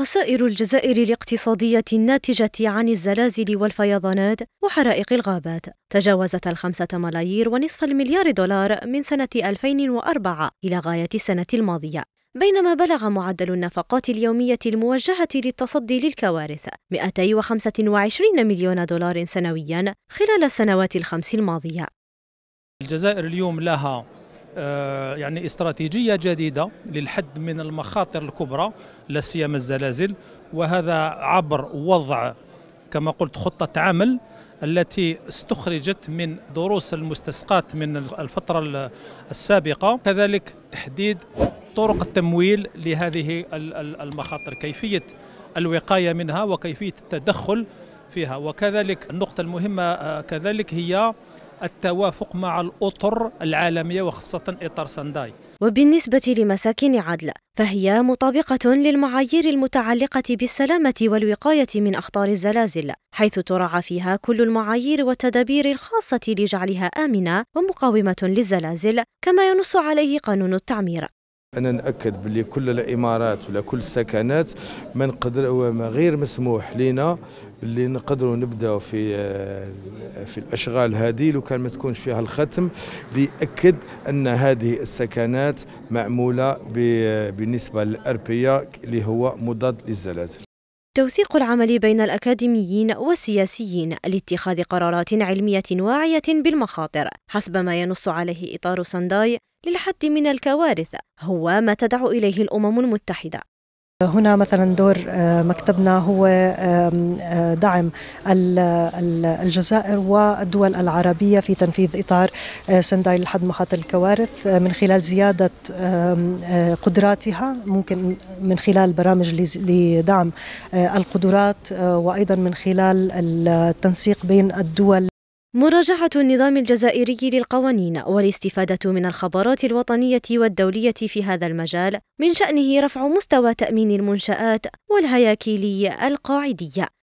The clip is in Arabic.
خسائر الجزائر الاقتصادية الناتجة عن الزلازل والفيضانات وحرائق الغابات تجاوزت الخمسة ملايير ونصف المليار دولار من سنة 2004 إلى غاية السنة الماضية بينما بلغ معدل النفقات اليومية الموجهة للتصدي للكوارث 225 مليون دولار سنويا خلال السنوات الخمس الماضية الجزائر اليوم لها آه، يعني استراتيجية جديدة للحد من المخاطر الكبرى لا سيما الزلازل وهذا عبر وضع كما قلت خطة عمل التي استخرجت من دروس المستسقات من الفترة السابقة كذلك تحديد طرق التمويل لهذه المخاطر كيفية الوقاية منها وكيفية التدخل فيها وكذلك النقطة المهمة آه، كذلك هي التوافق مع الأطر العالمية وخاصة إطار سانداي وبالنسبة لمساكن عدل فهي مطابقة للمعايير المتعلقة بالسلامة والوقاية من أخطار الزلازل حيث تراعى فيها كل المعايير والتدابير الخاصة لجعلها آمنة ومقاومة للزلازل كما ينص عليه قانون التعمير انا ناكد بلي كل الامارات ولا كل السكنات ما نقدر غير مسموح لنا اللي نقدروا نبداو في آه، في الاشغال هذه لو كان ما تكونش فيها الختم بياكد ان هذه السكنات معموله بالنسبه للاربيا اللي هو مضاد للزلازل توثيق العمل بين الأكاديميين والسياسيين لاتخاذ قرارات علمية واعية بالمخاطر حسب ما ينص عليه إطار سانداي للحد من الكوارث هو ما تدعو إليه الأمم المتحدة هنا مثلا دور آه، مكتبنا هو آه، دعم الجزائر والدول العربية في تنفيذ إطار آه، سنداي لحد محاط الكوارث من خلال زيادة قدراتها ممكن من خلال برامج لدعم القدرات وأيضا من خلال التنسيق بين الدول مراجعة النظام الجزائري للقوانين والاستفادة من الخبرات الوطنية والدولية في هذا المجال من شأنه رفع مستوى تأمين المنشآت والهياكل القاعدية